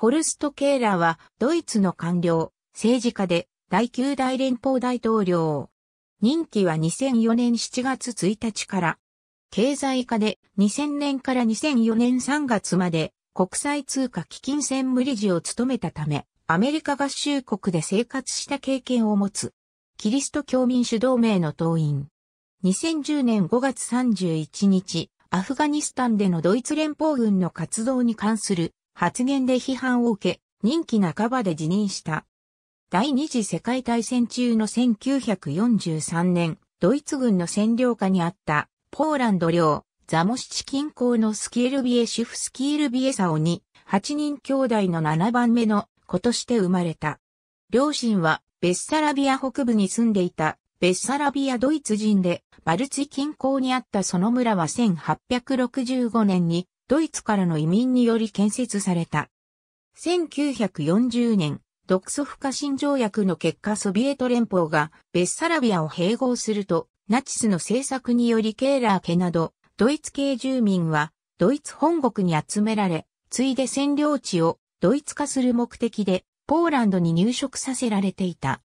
ホルスト・ケーラーはドイツの官僚、政治家で第9大連邦大統領。任期は2004年7月1日から。経済家で2000年から2004年3月まで国際通貨基金専務理事を務めたため、アメリカ合衆国で生活した経験を持つ。キリスト教民主同盟の党員。2010年5月31日、アフガニスタンでのドイツ連邦軍の活動に関する発言で批判を受け、任期半ばで辞任した。第二次世界大戦中の1943年、ドイツ軍の占領下にあったポーランド領ザモシチ近郊のスキールビエシュフスキールビエサオに8人兄弟の7番目の子として生まれた。両親はベッサラビア北部に住んでいたベッサラビアドイツ人でバルツ近郊にあったその村は1865年にドイツからの移民により建設された。1940年、独ソ不可侵条約の結果ソビエト連邦がベッサラビアを併合すると、ナチスの政策によりケーラー家など、ドイツ系住民は、ドイツ本国に集められ、ついで占領地をドイツ化する目的で、ポーランドに入植させられていた。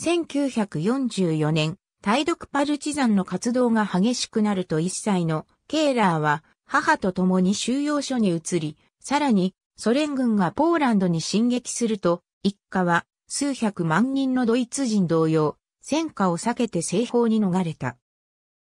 1944年、対独パルチザンの活動が激しくなると一切のケーラーは母と共に収容所に移り、さらにソ連軍がポーランドに進撃すると、一家は数百万人のドイツ人同様、戦火を避けて西方に逃れた。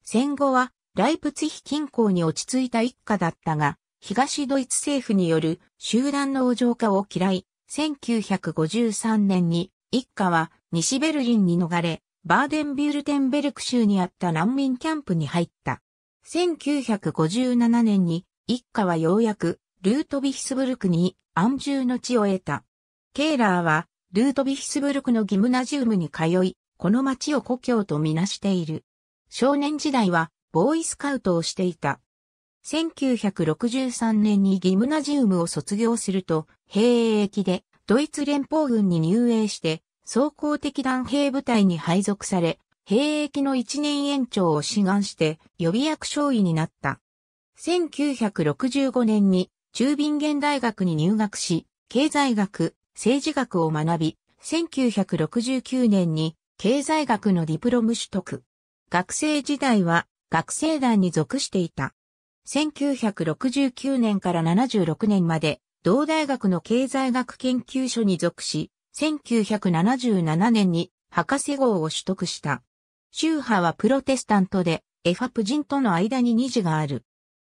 戦後はライプツヒ近郊に落ち着いた一家だったが、東ドイツ政府による集団の往生化を嫌い、1953年に一家は西ベルリンに逃れ、バーデンビュルテンベルク州にあった難民キャンプに入った。1957年に一家はようやくルートヴィヒスブルクに安住の地を得た。ケーラーはルートヴィヒスブルクのギムナジウムに通い、この町を故郷とみなしている。少年時代はボーイスカウトをしていた。1963年にギムナジウムを卒業すると、兵役でドイツ連邦軍に入営して、総合的弾兵部隊に配属され、兵役の1年延長を志願して予備役少尉になった。1965年に中瓶元大学に入学し、経済学、政治学を学び、1969年に経済学のディプロム取得。学生時代は学生団に属していた。1969年から76年まで同大学の経済学研究所に属し、1977年に博士号を取得した。宗派はプロテスタントで、エファプ人との間に二次がある。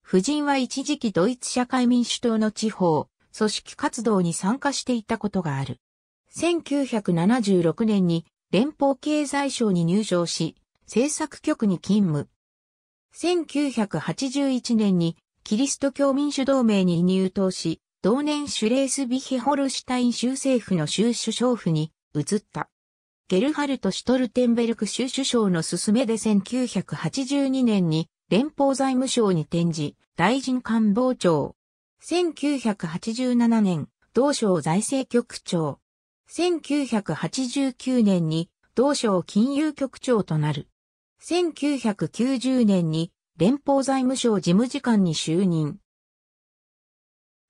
夫人は一時期ドイツ社会民主党の地方、組織活動に参加していたことがある。1976年に連邦経済省に入省し、政策局に勤務。1981年にキリスト教民主同盟に入党し、同年シュレースビヒホルシュタイン州政府の州首相府に移った。ゲルハルト・シュトルテンベルク州首相の勧めで1982年に連邦財務省に転じ、大臣官房長。1987年、同省財政局長。1989年に同省金融局長となる。1990年に連邦財務省事務次官に就任。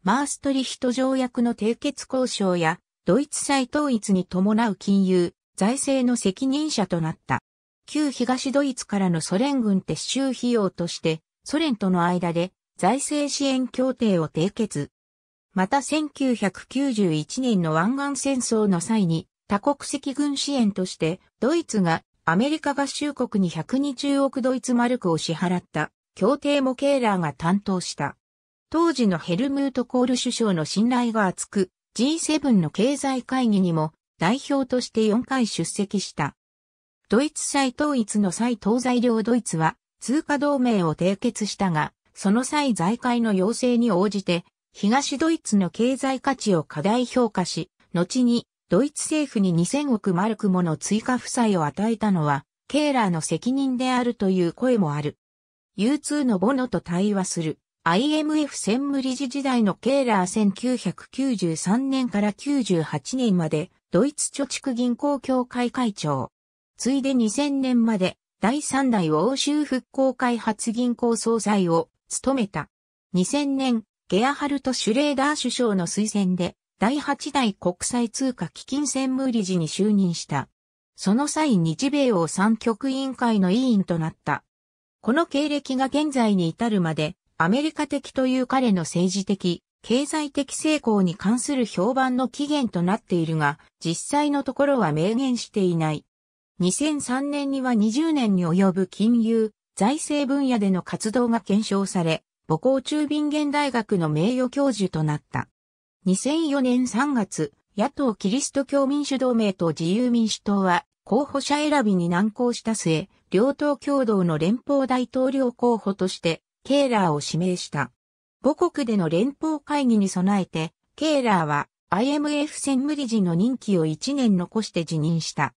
マーストリヒト条約の締結交渉やドイツ再統一に伴う金融、財政の責任者となった。旧東ドイツからのソ連軍撤収費用として、ソ連との間で財政支援協定を締結。また1991年の湾岸戦争の際に、多国籍軍支援として、ドイツがアメリカ合衆国に120億ドイツマルクを支払った協定もケーラーが担当した。当時のヘルムート・コール首相の信頼が厚く、G7 の経済会議にも代表として4回出席した。ドイツ再統一の際東西領ドイツは通貨同盟を締結したが、その際財界の要請に応じて、東ドイツの経済価値を過大評価し、後にドイツ政府に2000億マルクもの追加負債を与えたのは、ケーラーの責任であるという声もある。U2 のボノと対話する IMF 専務理事時代のケーラー1993年から98年までドイツ貯蓄銀行協会会長。ついで2000年まで第3代欧州復興開発銀行総裁を務めた。2000年、ゲアハルト・シュレーダー首相の推薦で第8代国際通貨基金専務理事に就任した。その際日米欧三極委員会の委員となった。この経歴が現在に至るまでアメリカ的という彼の政治的経済的成功に関する評判の起源となっているが、実際のところは明言していない。2003年には20年に及ぶ金融、財政分野での活動が検証され、母校中便現大学の名誉教授となった。2004年3月、野党キリスト教民主同盟と自由民主党は、候補者選びに難航した末、両党共同の連邦大統領候補として、ケーラーを指名した。母国での連邦会議に備えて、ケーラーは IMF 専務理事の任期を1年残して辞任した。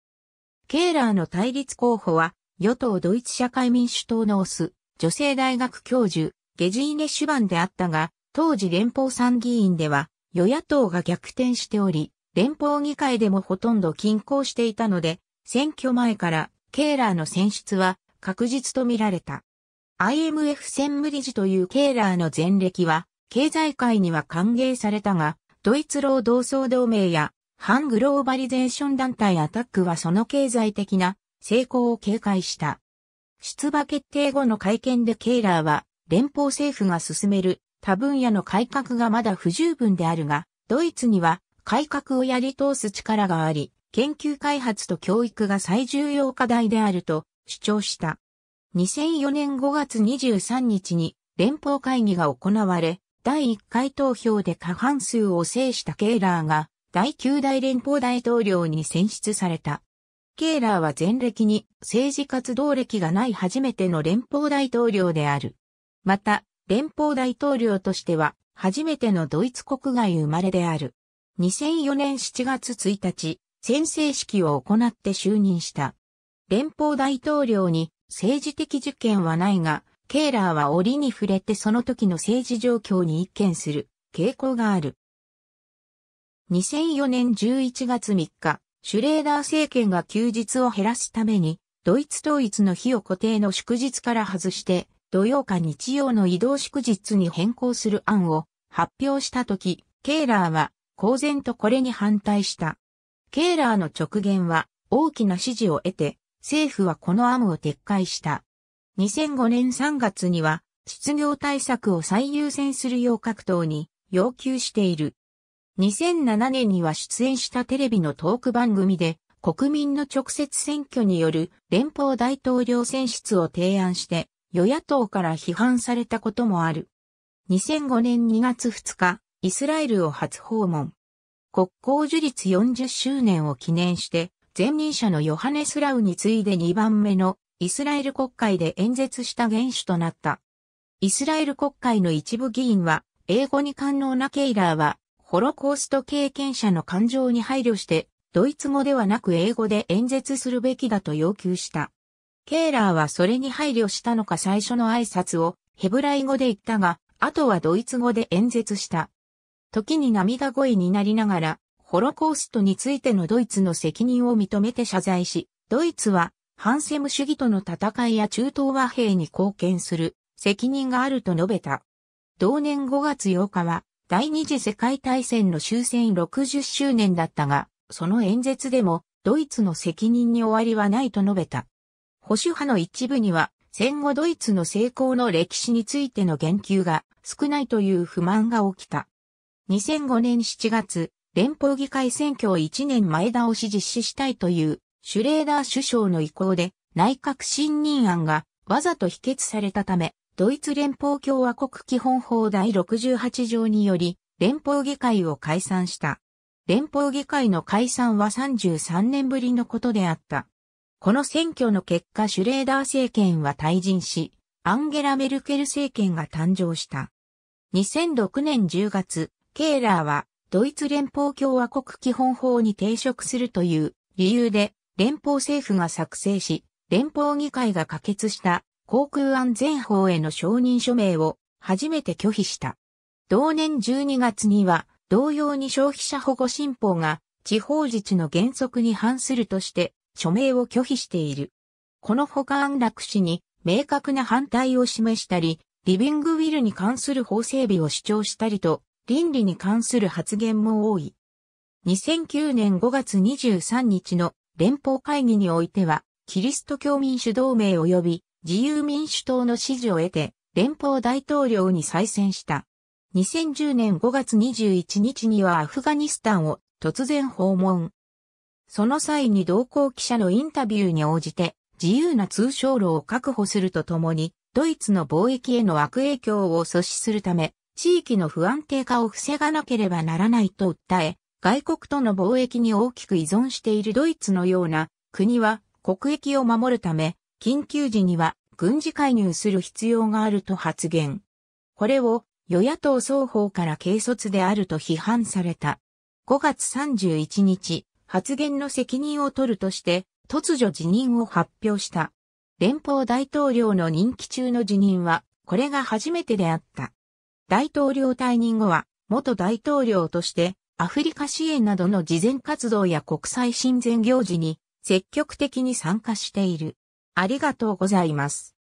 ケーラーの対立候補は、与党ドイツ社会民主党のオス、女性大学教授、ゲジーネ・シュバンであったが、当時連邦参議院では、与野党が逆転しており、連邦議会でもほとんど均衡していたので、選挙前からケーラーの選出は確実とみられた。IMF 専務理事というケーラーの前歴は、経済界には歓迎されたが、ドイツ労働総同盟や、反グローバリゼーション団体アタックはその経済的な成功を警戒した。出馬決定後の会見でケーラーは、連邦政府が進める他分野の改革がまだ不十分であるが、ドイツには改革をやり通す力があり、研究開発と教育が最重要課題であると主張した。2004年5月23日に連邦会議が行われ、第1回投票で過半数を制したケーラーが第9代連邦大統領に選出された。ケーラーは前歴に政治活動歴がない初めての連邦大統領である。また、連邦大統領としては初めてのドイツ国外生まれである。2004年7月1日、宣誓式を行って就任した。連邦大統領に政治的受験はないが、ケーラーは折に触れてその時の政治状況に一見する傾向がある。2004年11月3日、シュレーダー政権が休日を減らすために、ドイツ統一の日を固定の祝日から外して、土曜か日曜の移動祝日に変更する案を発表した時、ケーラーは公然とこれに反対した。ケーラーの直言は大きな支持を得て、政府はこの案を撤回した。2005年3月には、失業対策を最優先するよう各党に要求している。2007年には出演したテレビのトーク番組で、国民の直接選挙による連邦大統領選出を提案して、与野党から批判されたこともある。2005年2月2日、イスラエルを初訪問。国交樹立40周年を記念して、前任者のヨハネス・ラウに次いで2番目のイスラエル国会で演説した元首となった。イスラエル国会の一部議員は、英語に堪能なケイラーは、ホロコースト経験者の感情に配慮して、ドイツ語ではなく英語で演説するべきだと要求した。ケイラーはそれに配慮したのか最初の挨拶をヘブライ語で言ったが、あとはドイツ語で演説した。時に涙声になりながら、ホロコーストについてのドイツの責任を認めて謝罪し、ドイツはハンセム主義との戦いや中東和平に貢献する責任があると述べた。同年5月8日は第二次世界大戦の終戦60周年だったが、その演説でもドイツの責任に終わりはないと述べた。保守派の一部には戦後ドイツの成功の歴史についての言及が少ないという不満が起きた。2005年7月、連邦議会選挙を1年前倒し実施したいというシュレーダー首相の意向で内閣信任案がわざと否決されたため、ドイツ連邦共和国基本法第68条により連邦議会を解散した。連邦議会の解散は33年ぶりのことであった。この選挙の結果シュレーダー政権は退陣し、アンゲラ・メルケル政権が誕生した。2006年10月、ケーラーはドイツ連邦共和国基本法に抵触するという理由で連邦政府が作成し、連邦議会が可決した航空安全法への承認署名を初めて拒否した。同年12月には同様に消費者保護新法が地方自治の原則に反するとして署名を拒否している。この保管安楽死に明確な反対を示したり、リビングウィルに関する法整備を主張したりと倫理に関する発言も多い。2009年5月23日の連邦会議においては、キリスト教民主同盟及び自由民主党の支持を得て、連邦大統領に再選した。2010年5月21日にはアフガニスタンを突然訪問。その際に同行記者のインタビューに応じて自由な通商路を確保するとともに、ドイツの貿易への悪影響を阻止するため、地域の不安定化を防がなければならないと訴え、外国との貿易に大きく依存しているドイツのような国は国益を守るため、緊急時には軍事介入する必要があると発言。これを与野党双方から軽率であると批判された。5月31日、発言の責任を取るとして、突如辞任を発表した。連邦大統領の任期中の辞任は、これが初めてであった。大統領退任後は、元大統領として、アフリカ支援などの慈善活動や国際親善行事に積極的に参加している。ありがとうございます。